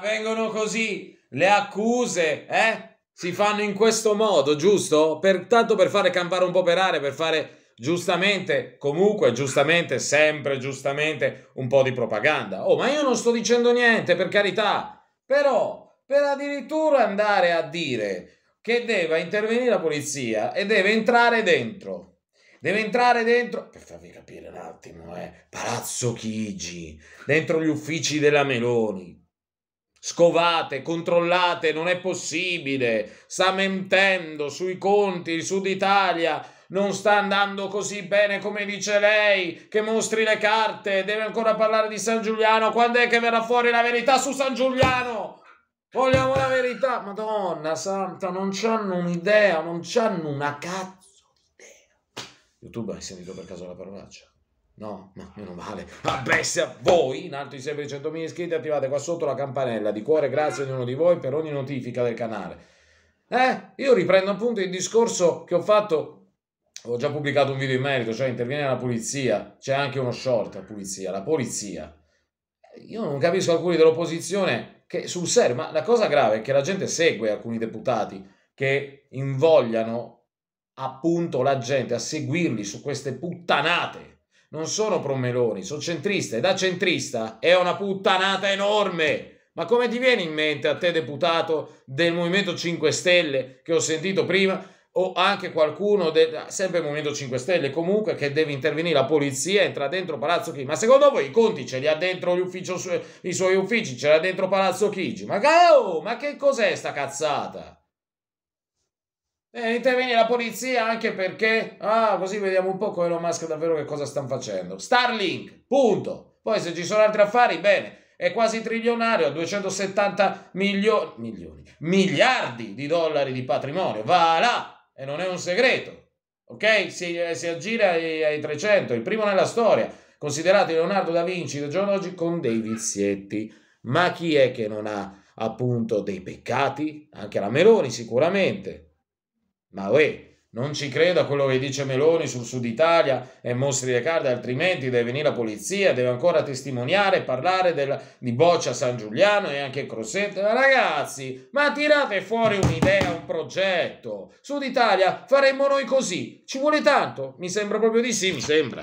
Vengono così le accuse, eh? Si fanno in questo modo, giusto? Per, tanto per fare campare un po' per aria, per fare giustamente, comunque giustamente, sempre giustamente, un po' di propaganda. Oh, ma io non sto dicendo niente, per carità. Però, per addirittura andare a dire che deve intervenire la polizia e deve entrare dentro deve entrare dentro, per farvi capire un attimo, eh, Palazzo Chigi, dentro gli uffici della Meloni. Scovate, controllate, non è possibile. Sta mentendo sui conti, il Sud Italia non sta andando così bene come dice lei, che mostri le carte, deve ancora parlare di San Giuliano. Quando è che verrà fuori la verità su San Giuliano? Vogliamo la verità, Madonna Santa, non c'hanno un'idea, non c'hanno una cazzo idea. YouTube hai sentito per caso la parolaccia? No, ma meno male. Abbesse a voi, in alto i sempre iscritti, attivate qua sotto la campanella. Di cuore grazie a ognuno di voi per ogni notifica del canale. Eh, io riprendo appunto il discorso che ho fatto ho già pubblicato un video in merito, cioè interviene la polizia, c'è anche uno short a pulizia, la polizia. Io non capisco alcuni dell'opposizione che sul serio, ma la cosa grave è che la gente segue alcuni deputati che invogliano appunto la gente a seguirli su queste puttanate non sono promeloni, sono centrista e da centrista è una puttanata enorme. Ma come ti viene in mente a te deputato del Movimento 5 Stelle che ho sentito prima o anche qualcuno del, ah, sempre Movimento 5 Stelle comunque che deve intervenire la polizia entra dentro Palazzo Chigi? Ma secondo voi i conti ce li ha dentro ufficio, i suoi uffici, ce li ha dentro Palazzo Chigi? Ma, oh, ma che cos'è sta cazzata? eh, interviene la polizia anche perché, ah, così vediamo un po' con Elon Musk davvero che cosa stanno facendo. Starlink, punto. Poi se ci sono altri affari, bene. È quasi trilionario, 270 milio milioni, miliardi di dollari di patrimonio. Va là, e non è un segreto. Ok? Si, eh, si aggira ai, ai 300, il primo nella storia. Considerate Leonardo da Vinci, da giorno d'oggi, con dei vizietti. Ma chi è che non ha appunto dei peccati? Anche la Meloni sicuramente, ma uè, non ci credo a quello che dice Meloni sul Sud Italia e mostri le carte, altrimenti deve venire la polizia, deve ancora testimoniare e parlare della, di Boccia San Giuliano e anche Crossetto. Ma ragazzi, ma tirate fuori un'idea, un progetto. Sud Italia faremmo noi così. Ci vuole tanto? Mi sembra proprio di sì, mi sembra.